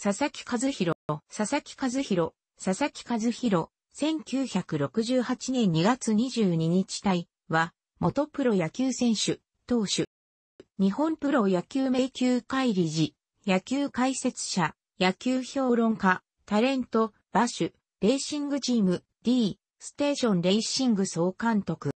佐々木和弘、佐々木和弘、佐々木和弘、1968年2月22日隊は、元プロ野球選手、投手。日本プロ野球迷宮会理事、野球解説者、野球評論家、タレント、馬手、レーシングチーム、D、ステーションレーシング総監督。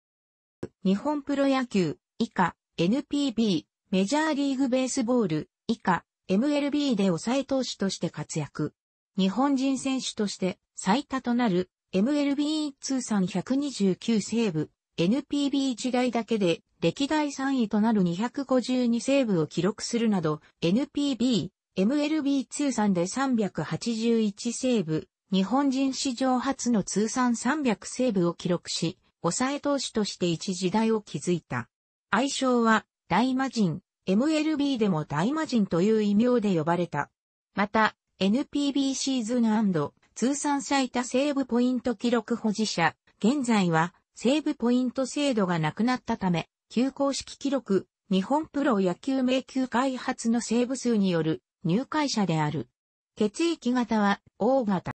日本プロ野球、以下、NPB、メジャーリーグベースボール、以下、MLB で抑え投手として活躍。日本人選手として最多となる MLB 通算129セーブ、NPB 時代だけで歴代3位となる252セーブを記録するなど、NPB、MLB 通算で381セーブ、日本人史上初の通算300セーブを記録し、抑え投手として一時代を築いた。愛称は、大魔人、MLB でも大魔人という異名で呼ばれた。また、NPB シーズン通算最多セーブポイント記録保持者、現在はセーブポイント制度がなくなったため、旧公式記録、日本プロ野球迷宮開発のセーブ数による入会者である。血液型は O 型。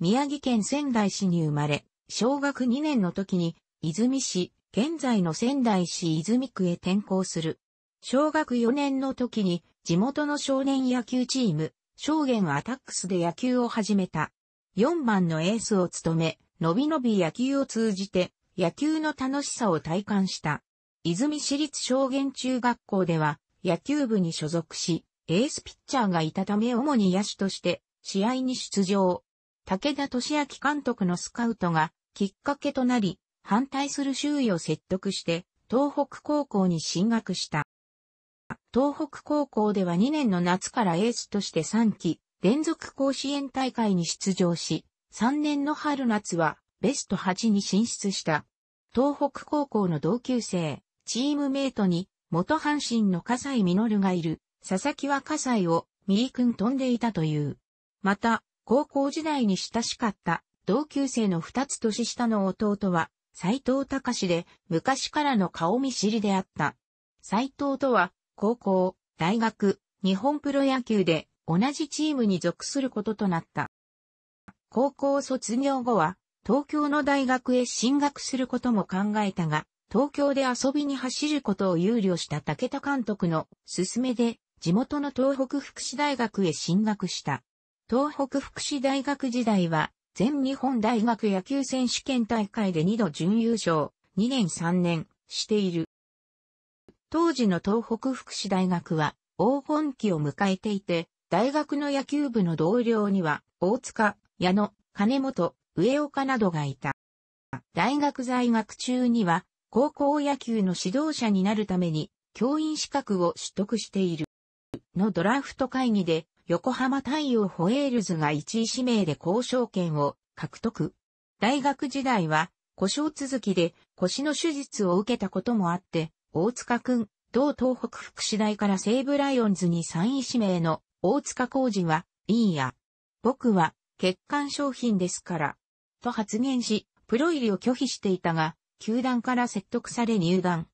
宮城県仙台市に生まれ、小学2年の時に、泉市、現在の仙台市泉区へ転校する。小学4年の時に地元の少年野球チーム、証言アタックスで野球を始めた。4番のエースを務め、のびのび野球を通じて野球の楽しさを体感した。泉市立証言中学校では野球部に所属し、エースピッチャーがいたため主に野手として試合に出場。武田俊明監督のスカウトがきっかけとなり、反対する周囲を説得して東北高校に進学した。東北高校では2年の夏からエースとして3期、連続甲子園大会に出場し、3年の春夏はベスト8に進出した。東北高校の同級生、チームメイトに、元阪神の笠井実がいる、佐々木は笠井を、三井くん飛んでいたという。また、高校時代に親しかった、同級生の二つ年下の弟は、斎藤隆で、昔からの顔見知りであった。斎藤とは、高校、大学、日本プロ野球で同じチームに属することとなった。高校卒業後は、東京の大学へ進学することも考えたが、東京で遊びに走ることを憂慮した武田監督の勧めで、地元の東北福祉大学へ進学した。東北福祉大学時代は、全日本大学野球選手権大会で2度準優勝、2年3年している。当時の東北福祉大学は黄金期を迎えていて、大学の野球部の同僚には大塚、矢野、金本、上岡などがいた。大学在学中には高校野球の指導者になるために教員資格を取得している。のドラフト会議で横浜太陽ホエールズが1位指名で交渉権を獲得。大学時代は故障続きで腰の手術を受けたこともあって大塚くん、同東北福祉大から西武ライオンズに3位指名の大塚浩二は、いいや。僕は、欠陥商品ですから。と発言し、プロ入りを拒否していたが、球団から説得され入団。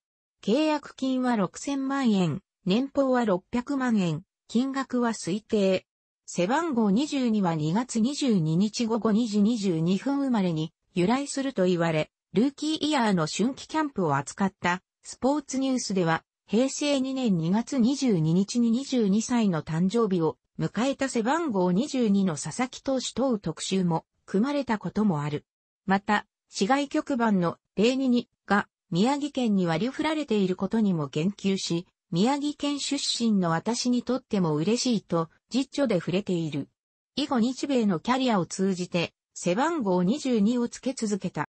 契約金は6000万円、年俸は600万円、金額は推定。背番号22は2月22日午後2時22分生まれに由来すると言われ、ルーキーイヤーの春季キャンプを扱ったスポーツニュースでは、平成2年2月22日に22歳の誕生日を迎えた背番号22の佐々木投手等特集も組まれたこともある。また、市外局番の022が宮城県に割り振られていることにも言及し、宮城県出身の私にとっても嬉しいと実著で触れている。以後日米のキャリアを通じて背番号22をつけ続けた。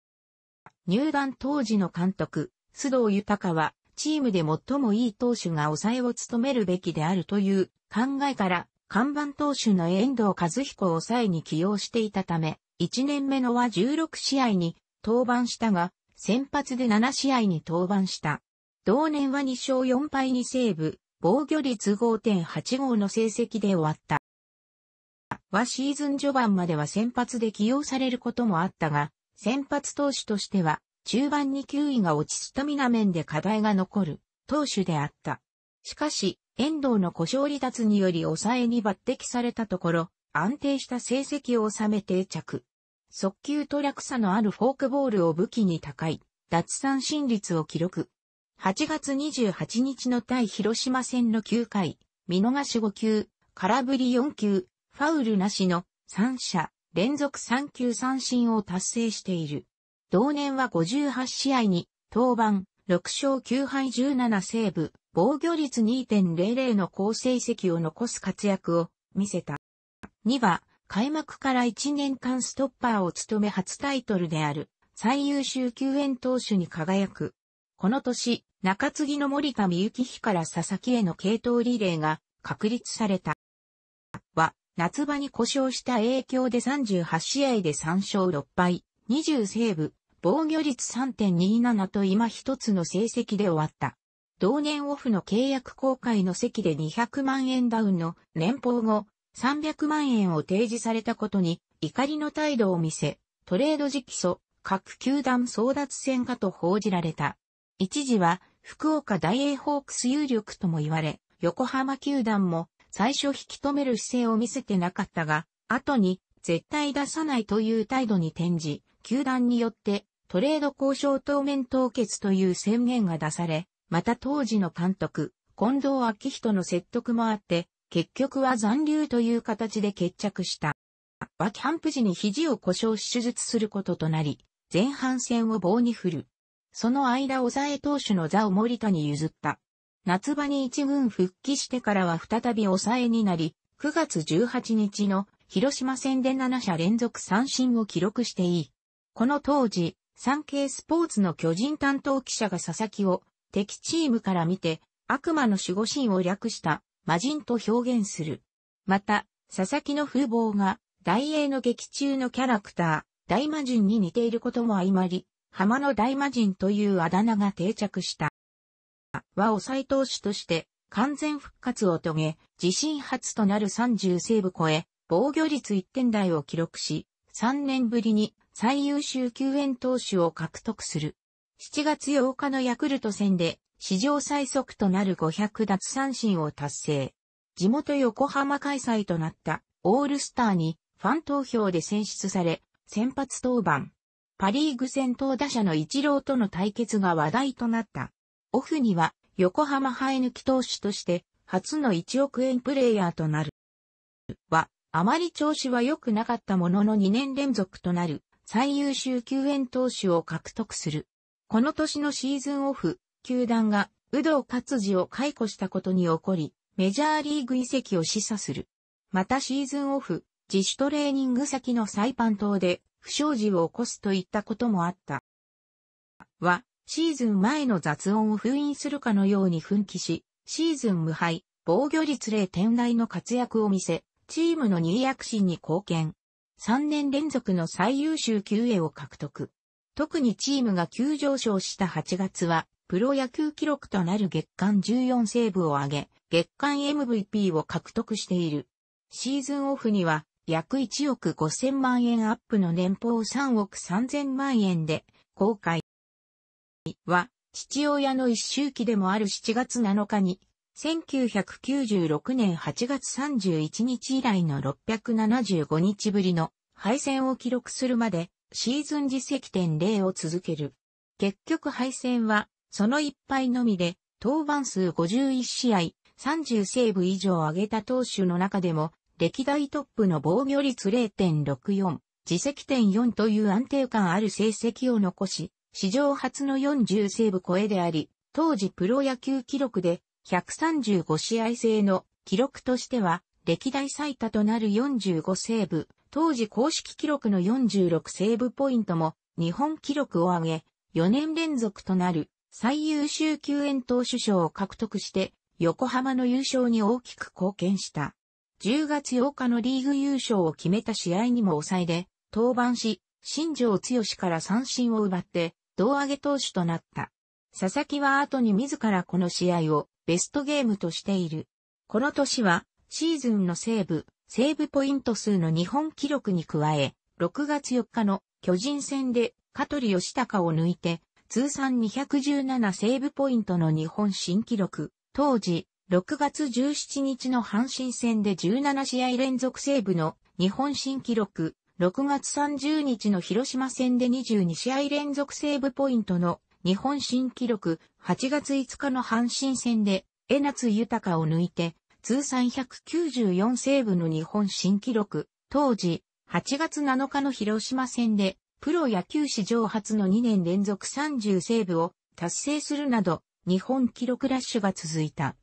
入団当時の監督、須藤豊は、チームで最もいい投手が抑えを務めるべきであるという考えから、看板投手の遠藤和彦を抑えに起用していたため、1年目のは16試合に登板したが、先発で7試合に登板した。同年は2勝4敗にセーブ、防御率5.85の成績で終わった。はシーズン序盤までは先発で起用されることもあったが、先発投手としては中盤に球威が落ちスタミナ面で課題が残る投手であった。しかし、遠藤の故障離脱により抑えに抜擢されたところ、安定した成績を収め定着。速球と落差のあるフォークボールを武器に高い、脱三振率を記録。8月28日の対広島戦の9回、見逃し5球、空振り4球、ファウルなしの3者連続3球三振を達成している。同年は58試合に、登板、6勝9敗17セーブ、防御率2.00の好成績を残す活躍を見せた。2は、開幕から1年間ストッパーを務め初タイトルである、最優秀救援投手に輝く。この年、中継ぎの森田美幸妃から佐々木への系統リレーが確立された。は、夏場に故障した影響で38試合で3勝6敗、20セーブ、防御率3.27と今一つの成績で終わった。同年オフの契約公開の席で200万円ダウンの年俸後、300万円を提示されたことに怒りの態度を見せ、トレード直訴、各球団争奪戦かと報じられた。一時は福岡大英ホークス有力とも言われ、横浜球団も最初引き止める姿勢を見せてなかったが、後に絶対出さないという態度に転じ、球団によってトレード交渉当面凍結という宣言が出され、また当時の監督、近藤昭人の説得もあって、結局は残留という形で決着した。バキャンプ時に肘を故障し手術することとなり、前半戦を棒に振る。その間抑え投手の座を森田に譲った。夏場に一軍復帰してからは再び抑えになり、9月18日の広島戦で7者連続三振を記録していい。この当時、産経スポーツの巨人担当記者が佐々木を敵チームから見て悪魔の守護神を略した魔人と表現する。また、佐々木の風貌が大英の劇中のキャラクター、大魔人に似ていることも相まり、浜の大魔人というあだ名が定着した。和を斎投手として完全復活を遂げ、自身初となる30セーブ超え、防御率1点台を記録し、3年ぶりに最優秀救援投手を獲得する。7月8日のヤクルト戦で史上最速となる500奪三振を達成。地元横浜開催となったオールスターにファン投票で選出され、先発登板。パリーグ戦投打者の一郎との対決が話題となった。オフには横浜生え抜き投手として初の1億円プレイヤーとなる。は、あまり調子は良くなかったものの2年連続となる最優秀救援投手を獲得する。この年のシーズンオフ、球団が有働勝治を解雇したことに起こり、メジャーリーグ移籍を示唆する。またシーズンオフ、自主トレーニング先のサイパン島で不祥事を起こすといったこともあった。は、シーズン前の雑音を封印するかのように奮起し、シーズン無敗、防御率0点台の活躍を見せ、チームの2位躍進に貢献。3年連続の最優秀球位を獲得。特にチームが急上昇した8月は、プロ野球記録となる月間14セーブを挙げ、月間 MVP を獲得している。シーズンオフには、約1億5000万円アップの年俸3億3000万円で、公開は、父親の一周期でもある7月7日に、1996年8月31日以来の675日ぶりの敗戦を記録するまでシーズン実績点0を続ける。結局敗戦はその1敗のみで登板数51試合30セーブ以上上げた投手の中でも歴代トップの防御率0.64、自責点4という安定感ある成績を残し、史上初の40セーブ超えであり、当時プロ野球記録で135試合制の記録としては、歴代最多となる45セーブ、当時公式記録の46セーブポイントも日本記録を上げ、4年連続となる最優秀救援投手賞を獲得して、横浜の優勝に大きく貢献した。10月8日のリーグ優勝を決めた試合にも抑えで、登板し、新庄剛から三振を奪って、胴上げ投手となった。佐々木は後に自らこの試合をベストゲームとしている。この年は、シーズンのセーブ、セーブポイント数の日本記録に加え、6月4日の巨人戦で香取義高を抜いて、通算217セーブポイントの日本新記録、当時、6月17日の阪神戦で17試合連続セーブの日本新記録、6月30日の広島戦で22試合連続セーブポイントの日本新記録8月5日の阪神戦で江夏豊を抜いて通算194セーブの日本新記録、当時8月7日の広島戦でプロ野球史上初の2年連続30セーブを達成するなど日本記録ラッシュが続いた。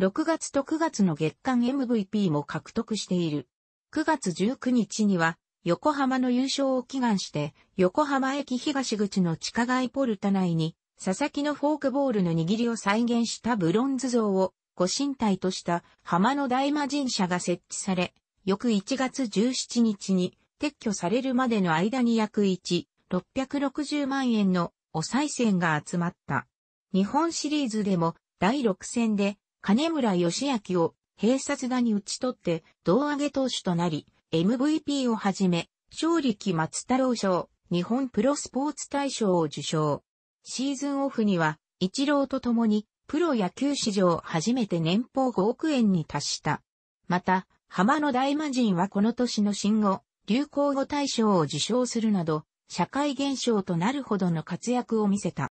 6月と9月の月間 MVP も獲得している。9月19日には横浜の優勝を祈願して、横浜駅東口の地下街ポルタ内に、佐々木のフォークボールの握りを再現したブロンズ像を、ご神体とした浜の大魔神社が設置され、翌1月17日に撤去されるまでの間に約1、660万円のお賽銭が集まった。日本シリーズでも第6戦で金村義明を併殺打に打ち取って胴上げ投手となり、MVP をはじめ、勝力松太郎賞、日本プロスポーツ大賞を受賞。シーズンオフには、一郎と共に、プロ野球史上初めて年俸5億円に達した。また、浜野大魔人はこの年の新語、流行語大賞を受賞するなど、社会現象となるほどの活躍を見せた。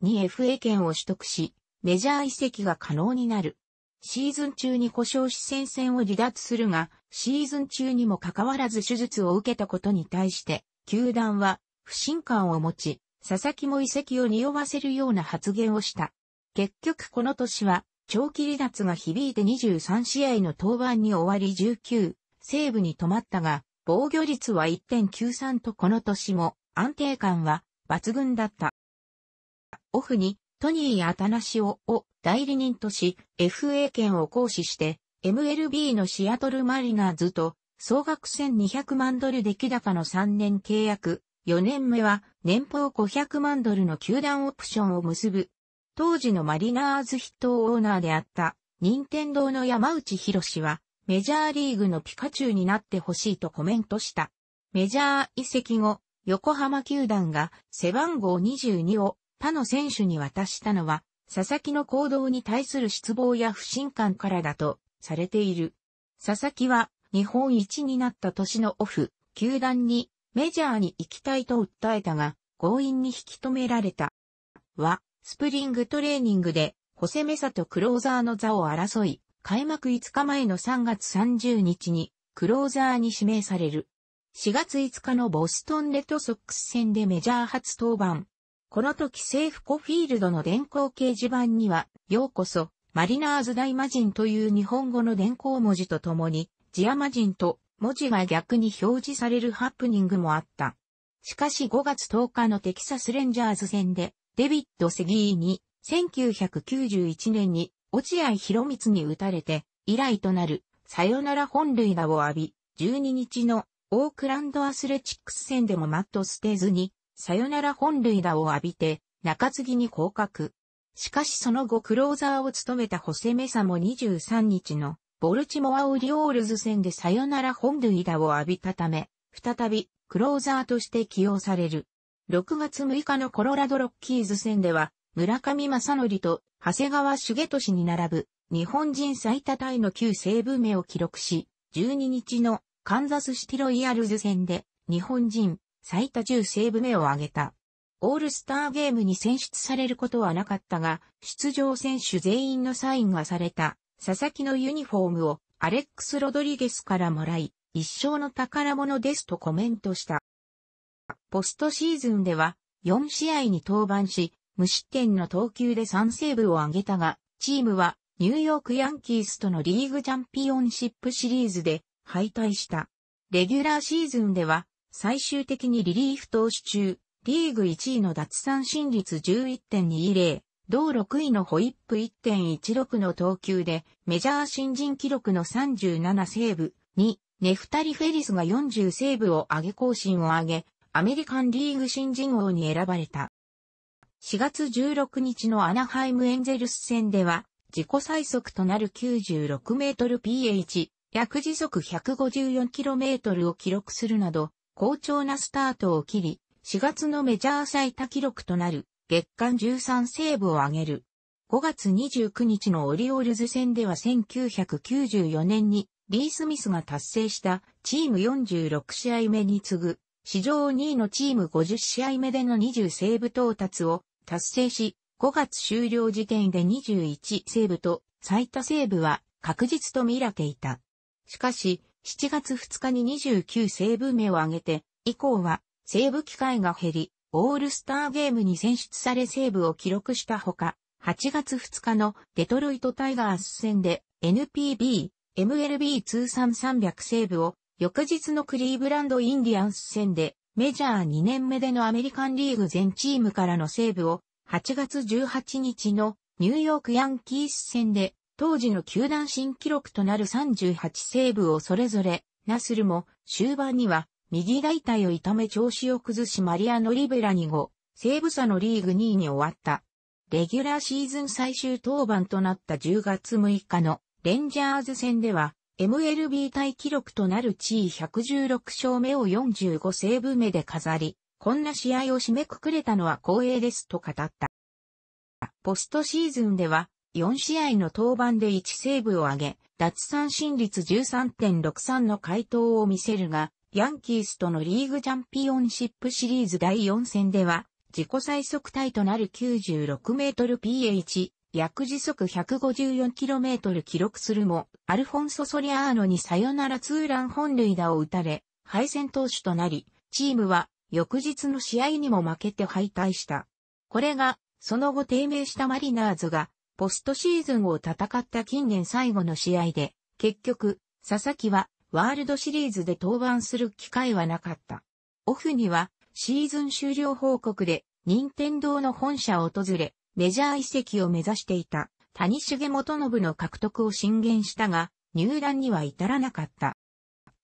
に FA 権を取得し、メジャー移籍が可能になる。シーズン中に故障し戦線を離脱するが、シーズン中にもかかわらず手術を受けたことに対して、球団は不信感を持ち、佐々木も遺跡を匂わせるような発言をした。結局この年は、長期離脱が響いて23試合の登板に終わり19、西部に止まったが、防御率は1.93とこの年も安定感は抜群だった。オフにトニー・アタナシオを代理人とし、FA 権を行使して、MLB のシアトルマリナーズと、総額1200万ドル出来高の3年契約、4年目は年俸500万ドルの球団オプションを結ぶ。当時のマリナーズ筆頭オーナーであった、任天堂の山内博士は、メジャーリーグのピカチュウになってほしいとコメントした。メジャー移籍後、横浜球団が背番号22を他の選手に渡したのは佐々木の行動に対する失望や不信感からだとされている。佐々木は日本一になった年のオフ、球団にメジャーに行きたいと訴えたが、強引に引き止められた。は、スプリングトレーニングで、ホセメサとクローザーの座を争い、開幕5日前の3月30日に、クローザーに指名される。4月5日のボストンレッドソックス戦でメジャー初登板、この時政府コフィールドの電光掲示板には、ようこそ、マリナーズ大魔人という日本語の電光文字とともに、ジア魔人と文字が逆に表示されるハプニングもあった。しかし5月10日のテキサスレンジャーズ戦で、デビッド・セギーに、1991年に落合博光に打たれて、以来となるサヨナラ本塁打を浴び、12日のオークランドアスレチックス戦でもマット・捨てずにサヨナラ本塁打を浴びて、中継ぎに降格。しかしその後クローザーを務めたホセメサも23日のボルチモアオリオールズ戦でサヨナラ本塁打を浴びたため、再びクローザーとして起用される。6月6日のコロラドロッキーズ戦では、村上正則と長谷川茂俊に並ぶ日本人最多タイの旧西部名を記録し、12日のカンザスシティロイヤルズ戦で日本人最多10セーブ目を挙げた。オールスターゲームに選出されることはなかったが、出場選手全員のサインがされた、佐々木のユニフォームをアレックス・ロドリゲスからもらい、一生の宝物ですとコメントした。ポストシーズンでは、4試合に登板し、無失点の投球で3セーブを挙げたが、チームはニューヨークヤンキースとのリーグチャンピオンシップシリーズで敗退した。レギュラーシーズンでは最終的にリリーフ投手中、リーグ1位の脱三振率11.20、同6位のホイップ1.16の投球で、メジャー新人記録の37セーブ、2、ネフタリ・フェリスが40セーブを上げ更新を上げ、アメリカンリーグ新人王に選ばれた。4月16日のアナハイムエンゼルス戦では、自己最速となる96メートル PH、約時速1 5 4トルを記録するなど、好調なスタートを切り、4月のメジャー最多記録となる月間13セーブを挙げる。5月29日のオリオールズ戦では1994年にリー・スミスが達成したチーム46試合目に次ぐ史上2位のチーム50試合目での20セーブ到達を達成し、5月終了時点で21セーブと最多セーブは確実と見られていた。しかし、7月2日に29セーブ目を挙げて、以降はセーブ機会が減り、オールスターゲームに選出されセーブを記録したほか、8月2日のデトロイトタイガース戦で NPB、MLB 通算300セーブを翌日のクリーブランドインディアンス戦でメジャー2年目でのアメリカンリーグ全チームからのセーブを8月18日のニューヨークヤンキース戦で当時の球団新記録となる38セーブをそれぞれ、ナスルも終盤には右大腿を痛め調子を崩しマリアノ・リベラに5、セーブ差のリーグ2位に終わった。レギュラーシーズン最終登板となった10月6日のレンジャーズ戦では MLB 対記録となる地位116勝目を45セーブ目で飾り、こんな試合を締めくくれたのは光栄ですと語った。ポストシーズンでは4試合の登板で1セーブを挙げ、脱三振率13.63の回答を見せるが、ヤンキースとのリーグチャンピオンシップシリーズ第4戦では、自己最速タイとなる96メートル PH、約時速1 5 4トル記録するも、アルフォンソ・ソリアーノにサヨナラツーラン本塁打を打たれ、敗戦投手となり、チームは翌日の試合にも負けて敗退した。これが、その後低迷したマリナーズがポストシーズンを戦った近年最後の試合で、結局、佐々木はワールドシリーズで登板する機会はなかった。オフにはシーズン終了報告で任天堂の本社を訪れ、メジャー移籍を目指していた谷重元信の獲得を進言したが、入団には至らなかった。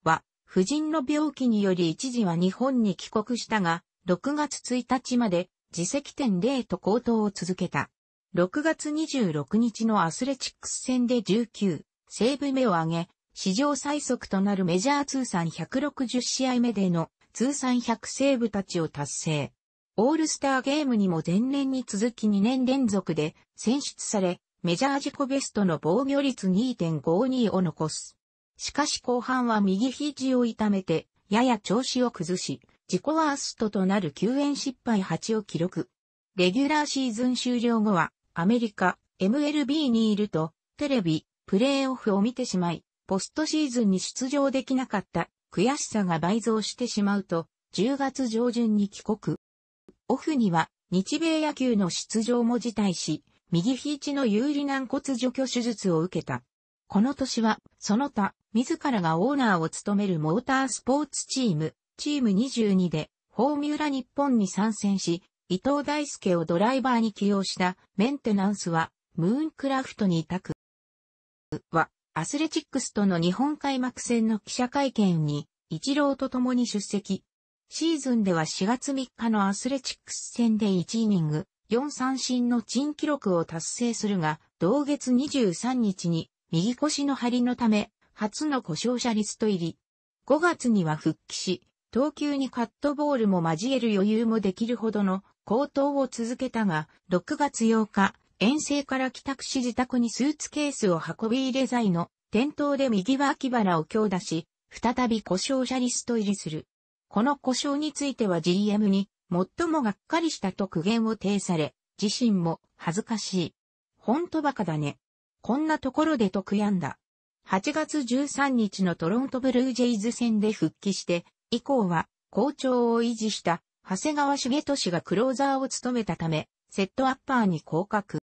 は、夫人の病気により一時は日本に帰国したが、6月1日まで自責点0と高騰を続けた。6月26日のアスレチックス戦で19、セーブ目を挙げ、史上最速となるメジャー通算160試合目での通算100セーブたちを達成。オールスターゲームにも前年に続き2年連続で選出され、メジャー自己ベストの防御率2.52を残す。しかし後半は右肘を痛めて、やや調子を崩し、自己ワーストとなる救援失敗8を記録。レギュラーシーズン終了後は、アメリカ、MLB にいると、テレビ、プレーオフを見てしまい、ポストシーズンに出場できなかった悔しさが倍増してしまうと、10月上旬に帰国。オフには、日米野球の出場も辞退し、右肘の有利軟骨除去手術を受けた。この年は、その他、自らがオーナーを務めるモータースポーツチーム、チーム22で、フォーミュラ日本に参戦し、伊藤大輔をドライバーに起用したメンテナンスは、ムーンクラフトに委託。は、アスレチックスとの日本開幕戦の記者会見に、一郎と共に出席。シーズンでは4月3日のアスレチックス戦で1イニング、4三振の珍記録を達成するが、同月23日に右腰の張りのため、初の故障者リスト入り。5月には復帰し、投球にカットボールも交える余裕もできるほどの高騰を続けたが、6月8日、遠征から帰宅し自宅にスーツケースを運び入れ剤の店頭で右脇腹を強打し、再び故障者リスト入りする。この故障については GM に最もがっかりしたと苦言を呈され、自身も恥ずかしい。ほんとバカだね。こんなところでと悔やんだ。8月13日のトロントブルージェイズ戦で復帰して、以降は好調を維持した長谷川重俊がクローザーを務めたため、セットアッパーに降格。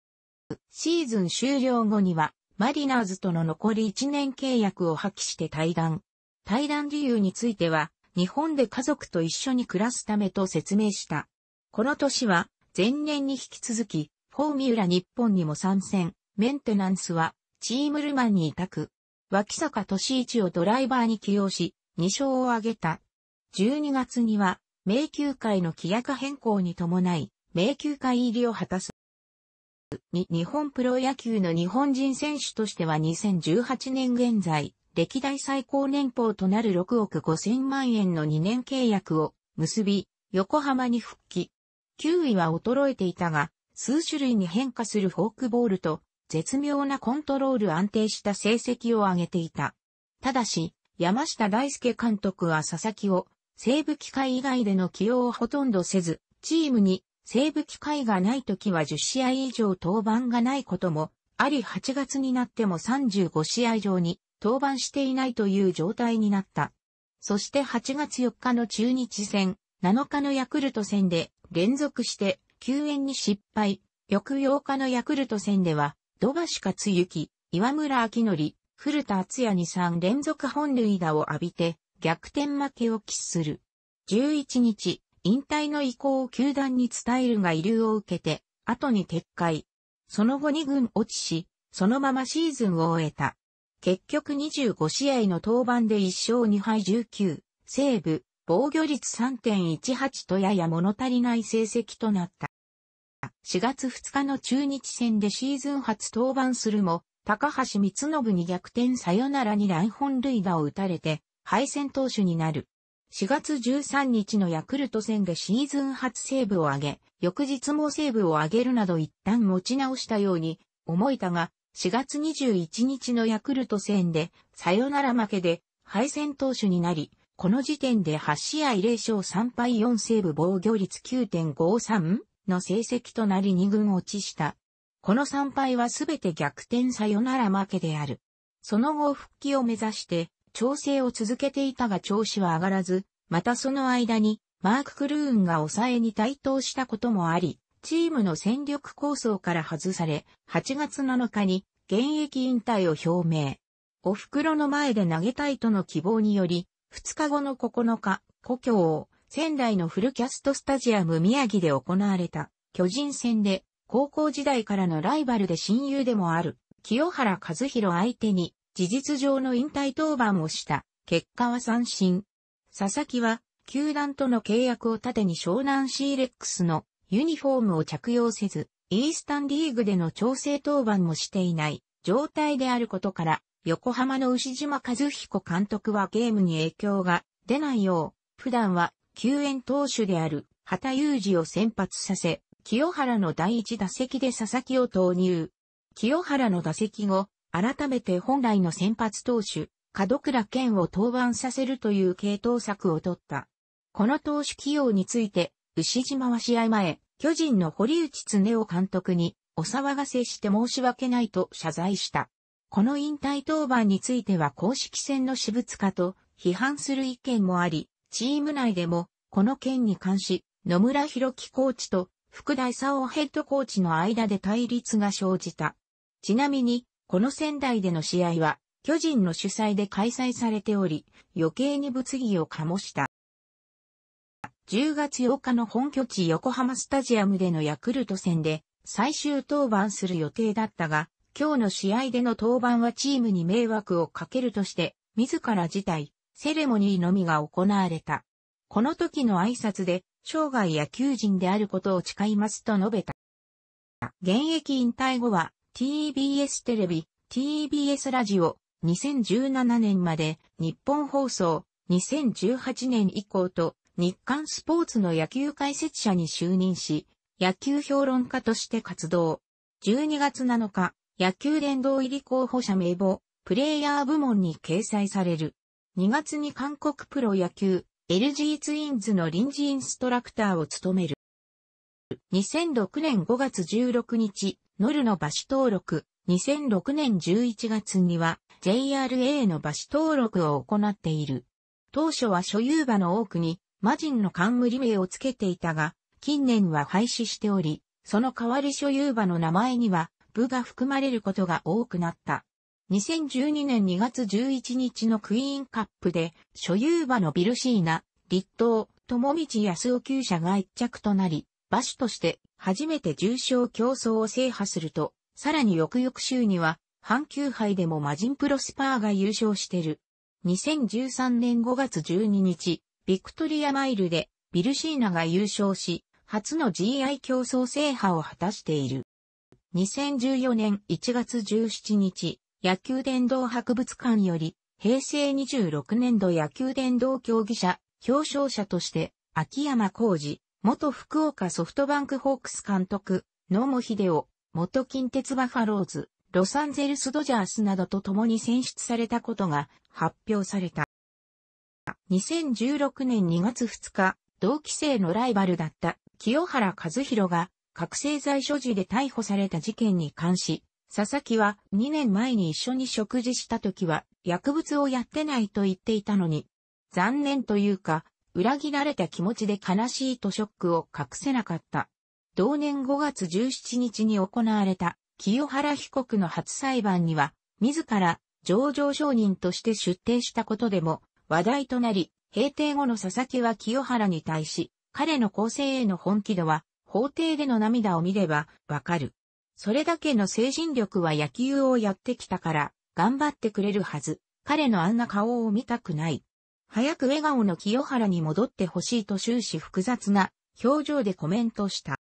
シーズン終了後には、マリナーズとの残り1年契約を破棄して退団。退団理由については、日本で家族と一緒に暮らすためと説明した。この年は、前年に引き続き、フォーミュラ日本にも参戦、メンテナンスは、チームルマンに委託。脇坂俊一をドライバーに起用し、2勝を挙げた。12月には、迷宮会の規約変更に伴い、迷宮会入りを果たす。日本プロ野球の日本人選手としては2018年現在、歴代最高年俸となる6億5000万円の2年契約を結び、横浜に復帰。球威は衰えていたが、数種類に変化するフォークボールと、絶妙なコントロール安定した成績を上げていた。ただし、山下大輔監督は佐々木を西部機会以外での起用をほとんどせず、チームに西部機会がない時は10試合以上登板がないことも、あり8月になっても35試合上に登板していないという状態になった。そして8月4日の中日戦、7日のヤクルト戦で連続して救援に失敗。翌8日のヤクルト戦では、土橋勝幸、岩村明則、古田敦也に3連続本塁打を浴びて、逆転負けを喫する。11日、引退の意向を球団に伝えるが遺留を受けて、後に撤回。その後2軍落ちし、そのままシーズンを終えた。結局25試合の登板で1勝2敗19、西部、防御率3.18とやや物足りない成績となった。4月2日の中日戦でシーズン初登板するも、高橋光信に逆転さよならに乱本塁打を打たれて、敗戦投手になる。4月13日のヤクルト戦でシーズン初セーブを上げ、翌日もセーブを上げるなど一旦持ち直したように思えたが、4月21日のヤクルト戦でサヨナラ負けで敗戦投手になり、この時点で8試合0勝3敗4セーブ防御率9.53の成績となり2軍落ちした。この3敗はすべて逆転サヨナラ負けである。その後復帰を目指して調整を続けていたが調子は上がらず、またその間に、マーク・クルーンが抑えに対等したこともあり、チームの戦力構想から外され、8月7日に現役引退を表明。お袋の前で投げたいとの希望により、2日後の9日、故郷を仙台のフルキャストスタジアム宮城で行われた巨人戦で高校時代からのライバルで親友でもある清原和弘相手に事実上の引退登板をした。結果は三振。佐々木は、球団との契約を盾に湘南シーレックスのユニフォームを着用せず、イースタンリーグでの調整登板もしていない状態であることから、横浜の牛島和彦監督はゲームに影響が出ないよう、普段は救援投手である畑裕二を先発させ、清原の第一打席で佐々木を投入。清原の打席後、改めて本来の先発投手、門倉健を登板させるという系統策を取った。この投手起用について、牛島は試合前、巨人の堀内恒夫監督に、お騒がせして申し訳ないと謝罪した。この引退登板については公式戦の私物化と批判する意見もあり、チーム内でも、この件に関し、野村博樹コーチと福田勲ヘッドコーチの間で対立が生じた。ちなみに、この仙台での試合は、巨人の主催で開催されており、余計に物議を醸した。10月8日の本拠地横浜スタジアムでのヤクルト戦で、最終登板する予定だったが、今日の試合での登板はチームに迷惑をかけるとして、自ら辞退、セレモニーのみが行われた。この時の挨拶で、生涯野球人であることを誓いますと述べた。現役引退後は、TBS テレビ、TBS ラジオ、2017年まで、日本放送、2018年以降と、日刊スポーツの野球解説者に就任し、野球評論家として活動。12月7日、野球殿堂入り候補者名簿、プレイヤー部門に掲載される。2月に韓国プロ野球、LG ツインズの臨時インストラクターを務める。2006年5月16日、ノルの馬種登録、2006年11月には JRA の馬種登録を行っている。当初は所有馬の多くに魔人の冠名をつけていたが、近年は廃止しており、その代わり所有馬の名前には、部が含まれることが多くなった。2012年2月11日のクイーンカップで、所有馬のビルシーナ、立東、友道康夫厩舎が一着となり、馬主として初めて重賞競争を制覇すると、さらに翌々週には、阪急杯でも魔人プロスパーが優勝してる。2013年5月12日、ビクトリアマイルでビルシーナが優勝し、初の GI 競争制覇を果たしている。2014年1月17日、野球殿堂博物館より、平成26年度野球殿堂競技者、表彰者として、秋山浩二、元福岡ソフトバンクホークス監督、野茂秀夫、元近鉄バファローズ、ロサンゼルスドジャースなどと共に選出されたことが発表された。2016年2月2日、同期生のライバルだった清原和弘が覚醒剤所持で逮捕された事件に関し、佐々木は2年前に一緒に食事した時は薬物をやってないと言っていたのに、残念というか裏切られた気持ちで悲しいとショックを隠せなかった。同年5月17日に行われた清原被告の初裁判には、自ら上場証人として出廷したことでも話題となり、閉廷後の佐々木は清原に対し、彼の構成への本気度は、法廷での涙を見ればわかる。それだけの精神力は野球をやってきたから、頑張ってくれるはず。彼のあんな顔を見たくない。早く笑顔の清原に戻ってほしいと終始複雑な表情でコメントした。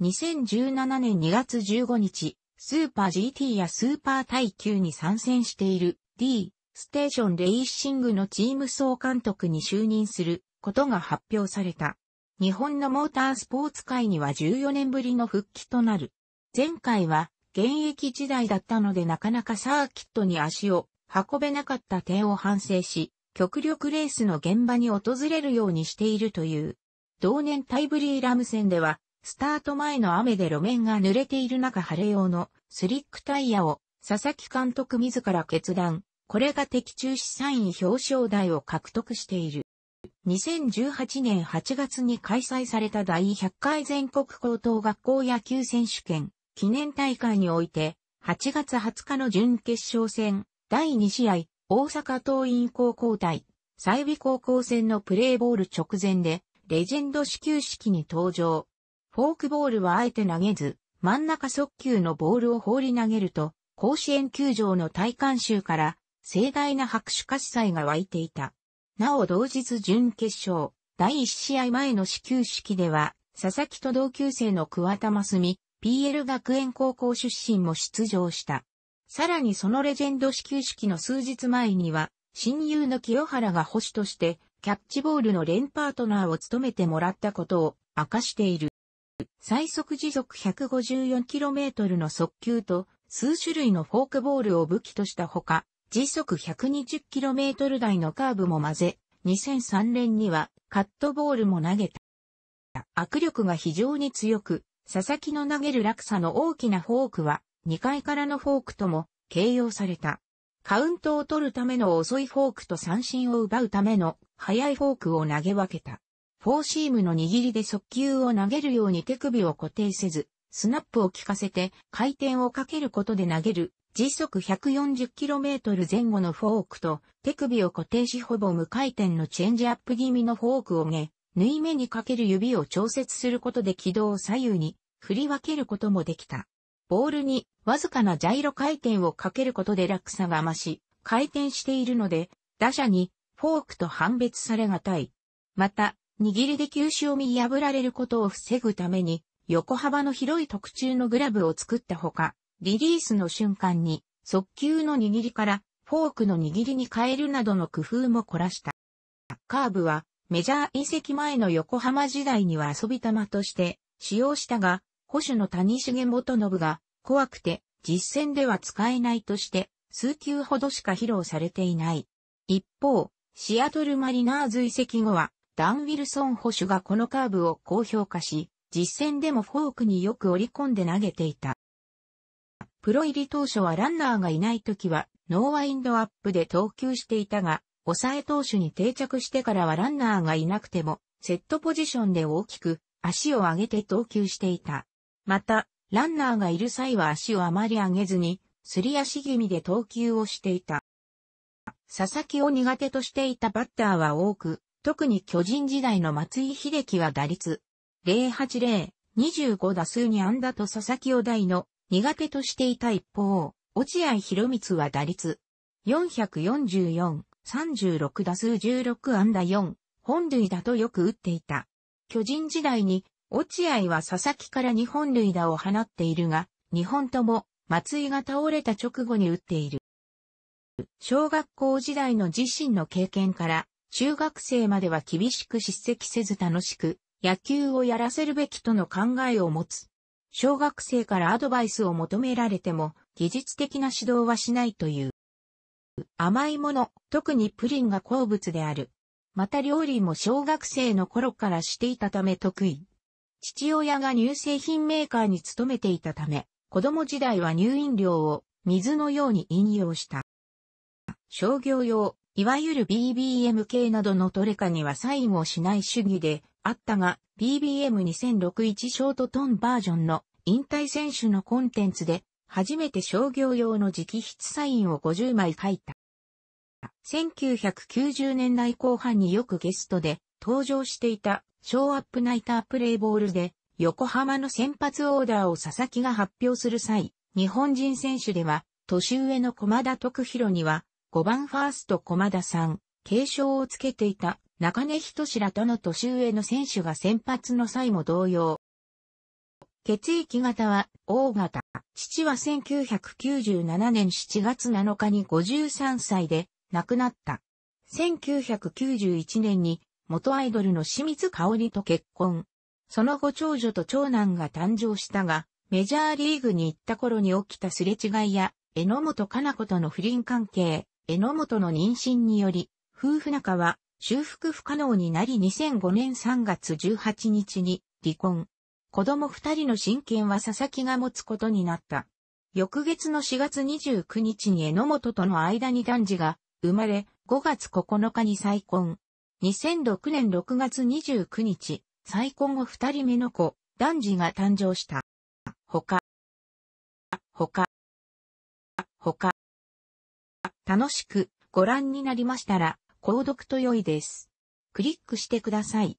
2017年2月15日、スーパー GT やスーパー耐久に参戦している D ステーションレイシングのチーム総監督に就任することが発表された。日本のモータースポーツ界には14年ぶりの復帰となる。前回は現役時代だったのでなかなかサーキットに足を運べなかった点を反省し、極力レースの現場に訪れるようにしているという。同年タイブリーラム戦では、スタート前の雨で路面が濡れている中晴れ用のスリックタイヤを佐々木監督自ら決断。これが的中し3位表彰台を獲得している。2018年8月に開催された第100回全国高等学校野球選手権記念大会において、8月20日の準決勝戦第2試合、大阪桐蔭高校対、西美高校戦のプレーボール直前で、レジェンド始球式に登場。フォークボールはあえて投げず、真ん中速球のボールを放り投げると、甲子園球場の体感集から、盛大な拍手喝采が湧いていた。なお同日準決勝、第1試合前の始球式では、佐々木と同級生の桑田真澄、PL 学園高校出身も出場した。さらにそのレジェンド始球式の数日前には、親友の清原が保守として、キャッチボールの連パートナーを務めてもらったことを明かしている。最速時速 154km の速球と数種類のフォークボールを武器としたほか、時速 120km 台のカーブも混ぜ、2003年にはカットボールも投げた。握力が非常に強く、佐々木の投げる落差の大きなフォークは2階からのフォークとも形容された。カウントを取るための遅いフォークと三振を奪うための速いフォークを投げ分けた。フォーシームの握りで速球を投げるように手首を固定せず、スナップを効かせて回転をかけることで投げる時速 140km 前後のフォークと手首を固定しほぼ無回転のチェンジアップ気味のフォークをげ、縫い目にかける指を調節することで軌道を左右に振り分けることもできた。ボールにわずかなジャイロ回転をかけることで落差が増し、回転しているので、打者にフォークと判別されがたい。また、握りで球種を見破られることを防ぐために、横幅の広い特注のグラブを作ったほか、リリースの瞬間に、速球の握りからフォークの握りに変えるなどの工夫も凝らした。カーブはメジャー移籍前の横浜時代には遊び玉として使用したが、保守の谷重元信が怖くて実戦では使えないとして数球ほどしか披露されていない。一方、シアトルマリナーズ移籍後はダン・ウィルソン保守がこのカーブを高評価し、実戦でもフォークによく折り込んで投げていた。プロ入り当初はランナーがいない時はノーワインドアップで投球していたが、抑え投手に定着してからはランナーがいなくても、セットポジションで大きく足を上げて投球していた。また、ランナーがいる際は足をあまり上げずに、すり足気味で投球をしていた。佐々木を苦手としていたバッターは多く、特に巨人時代の松井秀樹は打率080、25打数に安打と佐々木を大の苦手としていた一方、落合博光は打率444、36打数16安打4、本塁打とよく打っていた。巨人時代に落合は佐々木から2本塁打を放っているが、2本とも松井が倒れた直後に打っている。小学校時代の自身の経験から、中学生までは厳しく叱責せず楽しく、野球をやらせるべきとの考えを持つ。小学生からアドバイスを求められても、技術的な指導はしないという。甘いもの、特にプリンが好物である。また料理も小学生の頃からしていたため得意。父親が乳製品メーカーに勤めていたため、子供時代は乳飲料を水のように飲用した。商業用、いわゆる BBM 系などのトレカにはサインをしない主義であったが、BBM2006-1 ショートトンバージョンの引退選手のコンテンツで、初めて商業用の直筆サインを50枚書いた。1990年代後半によくゲストで登場していたショーアップナイタープレイボールで横浜の先発オーダーを佐々木が発表する際、日本人選手では年上の駒田徳弘には5番ファースト駒田さん、継承をつけていた中根人志らとの年上の選手が先発の際も同様。血液型は O 型。父は1997年7月7日に53歳で亡くなった。1991年に元アイドルの清水香織と結婚。その後長女と長男が誕生したが、メジャーリーグに行った頃に起きたすれ違いや、榎本かな子との不倫関係、榎本の妊娠により、夫婦仲は修復不可能になり2005年3月18日に離婚。子供二人の親権は佐々木が持つことになった。翌月の4月29日に榎本との間に男児が生まれ、5月9日に再婚。2006年6月29日、再婚後二人目の子、男児が誕生した。ほか、ほか、ほか、楽しくご覧になりましたら、購読と良いです。クリックしてください。